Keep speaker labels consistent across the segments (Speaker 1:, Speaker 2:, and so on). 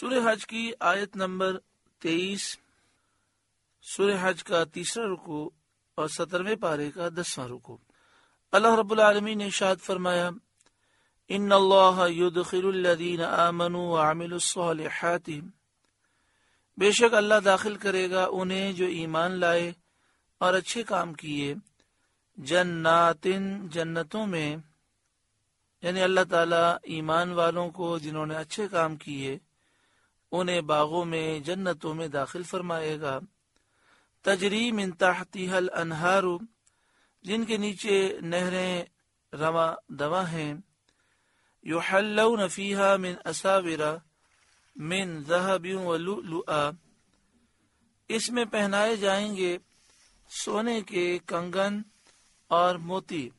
Speaker 1: सूर्य हज की आयत नंबर तेईस सूर्य हज का तीसरा रुको और सत्रहवें पारे का दसवा रुको अल्लाह रब्बुल आलमीन ने शाद फरमाया इन अल्लाह युदखिलुल्लदीन आमनु बेशक अल्लाह दाखिल करेगा उन्हें जो ईमान लाए और अच्छे काम किए जन्नातिन जन्नतों में यानी अल्लाह ताला ईमान वालों को जिन्होंने अच्छे काम किए उन्हें बागों में जन्नतों में दाखिल फरमाएगा तजरी मिन तहतिहल अनहारू जिनके नीचे नहरें रवा दवा हैं युहल्लव नफीहा मिन असाविरा मिन जहबियों इसमें पहनाए जाएंगे सोने के कंगन और मोती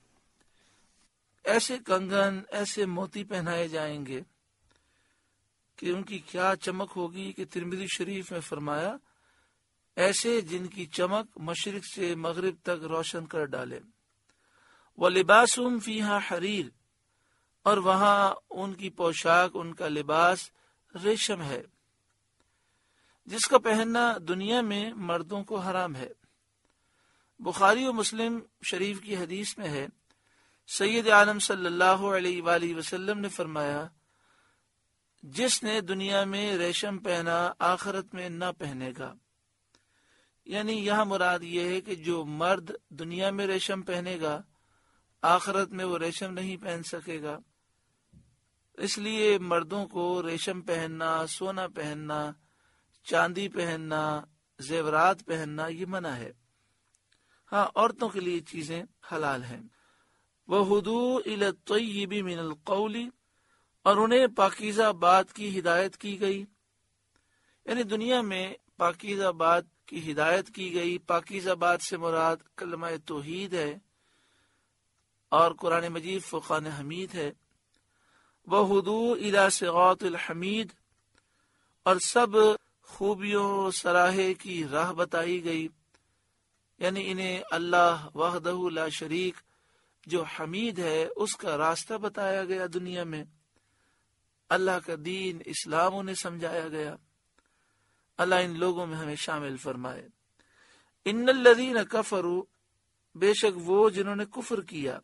Speaker 1: ऐसे कंगन ऐसे मोती पहनाए जाएंगे कि उनकी क्या चमक होगी कि तिरमिदी शरीफ में फरमाया ऐसे जिनकी चमक मशरक से मगरब तक रोशन कर डाले व लिबासम फीहा हरीर और वहां उनकी पोशाक उनका लिबास रेशम है जिसका पहनना दुनिया में मर्दों को हराम है बुखारी और मुस्लिम शरीफ की हदीस में है सैयद आलम सल्लल्लाहु अलैहि वसल्लम ने फरमाया जिसने दुनिया में रेशम पहना आखरत में न पहनेगा यानी यह मुराद ये है कि जो मर्द दुनिया में रेशम पहनेगा आखरत में वो रेशम नहीं पहन सकेगा इसलिए मर्दों को रेशम पहनना सोना पहनना चांदी पहनना जेवरात पहनना ये मना है हाँ औरतों के लिए चीजें हलाल हैं वह हदू इला तयबी मिनल कौली और उन्हें पाकिजा बात की हिदायत की गई यानी दुनिया में पाकिजा बात की हिदायत की गई पाकिजा बात से मुराद कलम तोहीद है और कुरान मजीद फ़ुकान हमीद है वह हदूर इला हमीद और सब खूबियों सराहे की राह बताई गई यानी इन्हें अल्लाह वहदहुल्ला शरीक जो हमीद है उसका रास्ता बताया गया दुनिया में अल्लाह का दीन इस्लाम उन्हें समझाया गया अल्लाह इन लोगों में हमें शामिल फरमाए इन लदीन कफरू बेशक वो जिन्होंने कुफर किया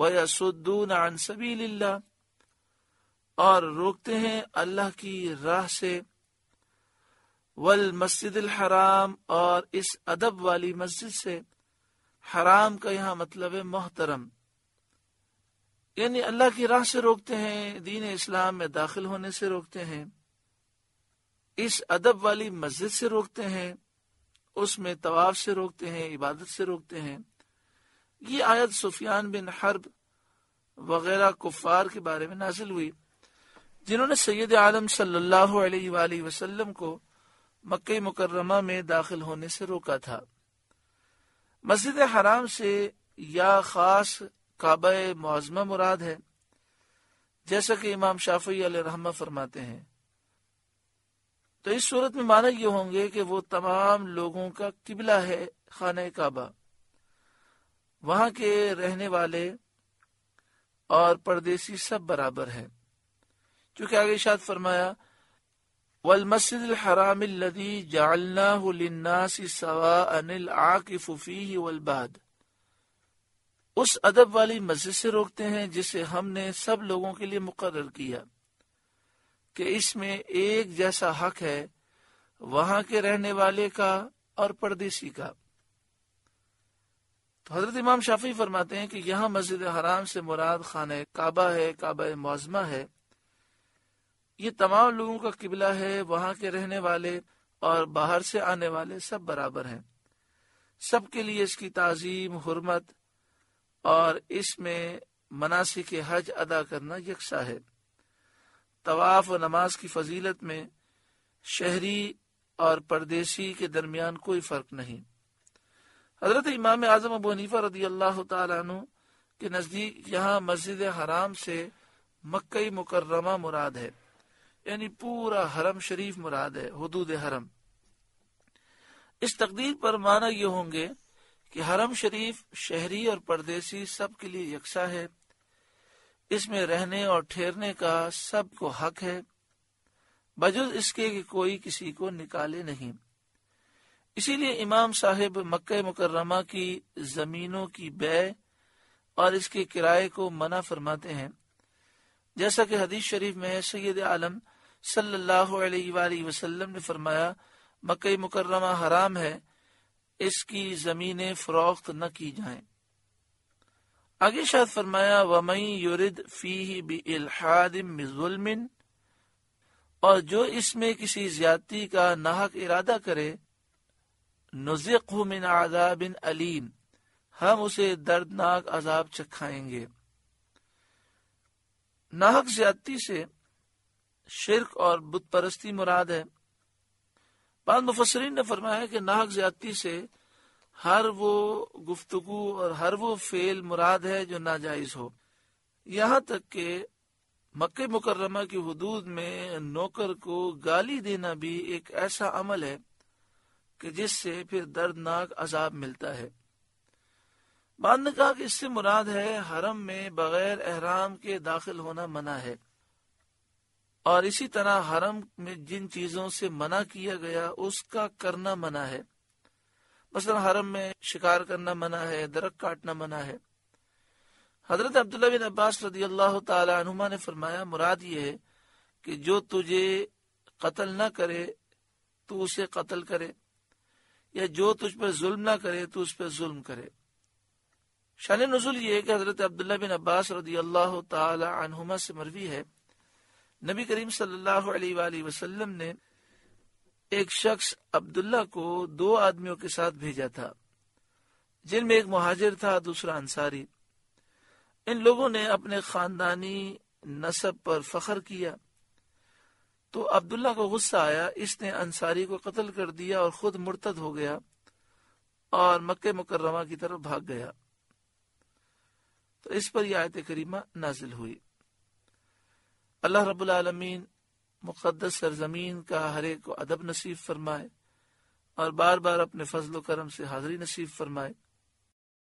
Speaker 1: वसुद्दून आन और रोकते हैं अल्लाह की राह से वल मस्जिद हराम और इस अदब वाली मस्जिद से हराम का यहाँ मतलब है मोहतरम यानी अल्लाह की राह से रोकते हैं दीन इस्लाम में दाखिल होने से रोकते हैं इस अदब वाली मस्जिद से रोकते हैं उसमें तवाफ से रोकते हैं इबादत से रोकते हैं ये आयत सुफियान बिन हर्ब वगैरह कुफार के बारे में नाजिल हुई जिन्होंने सैयद आलम सल्लल्लाहु अलैहि वसल्लम को मक्के मुकर्रमा में दाखिल होने से रोका था मस्जिद हराम से या खास काब मुआजमा मुराद है जैसा कि इमाम शाफी रहमा फरमाते हैं तो इस सूरत में माना ये होंगे कि वो तमाम लोगों का किबला है खान काबा वहां के रहने वाले और परदेसी सब बराबर है क्योंकि आगे शाद फरमाया वल मस्जिद हराम जालना सवा अनिल आकिफी वलबाद उस अदब वाली मस्जिद से रोकते हैं जिसे हमने सब लोगों के लिए मुकर किया कि इसमें एक जैसा हक है वहां के रहने वाले का और परदेसी का तो हजरत इमाम शाफी फरमाते हैं कि यहाँ मस्जिद हराम से मुराद खान काबा है काबा मुआजमा है ये तमाम लोगों का किबला है वहां के रहने वाले और बाहर से आने वाले सब बराबर हैं सबके लिए इसकी ताजीम हरमत और इसमें मनासी के हज अदा करना यकसा है तवाफ व नमाज की फजीलत में शहरी और परदेसी के दरमियान कोई फ़र्क नहीं हज़रत इमाम आज़म अबू हनीफ़ा रदी अल्लाह तु के नज़दीक यहाँ मस्जिद हराम से मक्ई मुकर्रमा मुराद है यानी पूरा हरम शरीफ मुराद है हदूद हरम इस तकदीर पर माना ये होंगे कि हरम शरीफ शहरी और परदेसी सब के लिए यकसा है इसमें रहने और ठहरने का सबको हक है बजुज इसके कि कोई किसी को निकाले नहीं इसीलिए इमाम साहेब मक्के मुकर्रमा की जमीनों की बै और इसके किराए को मना फरमाते हैं जैसा कि हदीस शरीफ में सैयद आलम सल्लल्लाहु अलैहि वसल्लम ने फरमाया मक्के मुकर्रमा हराम है इसकी जमीने फरोख्त न की जाए आगे शायद फरमाया वमई यूरिद फी बी इलादिन और जो इसमें किसी ज्यादती का नाहक इरादा करे नुजिक मिन आजा बिन अलीम हम उसे दर्दनाक अजाब चखाएंगे नाहक ज्यादती से शिरक और बुतपरस्ती मुराद है बाद मुफसरीन ने फरमाया कि नाक ज्यादती से हर वो गुफ्तगु और हर वो फेल मुराद है जो नाजायज हो यहाँ तक के मक्के मुकर्रमा की हदूद में नौकर को गाली देना भी एक ऐसा अमल है कि जिससे फिर दर्दनाक अजाब मिलता है बाद ने कहा कि इससे मुराद है हरम में बगैर एहराम के दाखिल होना मना है और इसी तरह हरम में जिन चीजों से मना किया गया उसका करना मना है मसलन हरम में शिकार करना मना है दरख काटना मना है हजरत अब्दुल्ला बिन अब्बास रदी अल्लाह तुमा ने फरमाया मुराद ये है कि जो तुझे कत्ल ना करे तो उसे कत्ल करे या जो तुझ पर जुल्म ना करे तो उस पर जुल्म करे शान नजुल ये है कि हजरत अब्दुल्ला बिन अब्बास रदी अल्लाह तुमा से मरवी है नबी करीम सल्लल्लाहु अलैहि वसल्लम ने एक शख्स अब्दुल्ला को दो आदमियों के साथ भेजा था जिनमें एक महाजिर था दूसरा अंसारी इन लोगों ने अपने खानदानी नसब पर फखर किया तो अब्दुल्ला को गुस्सा आया इसने अंसारी को कत्ल कर दिया और खुद मुर्तद हो गया और मक्के मुकर्रमा की तरफ भाग गया तो इस पर यह आयत करीमा नाजिल हुई अल्लाह रबालमीन मुक़दस सरजमीन का हर एक को अदब नसीब फरमाए और बार बार अपने फजल करम से हाजिरी नसीब फरमाए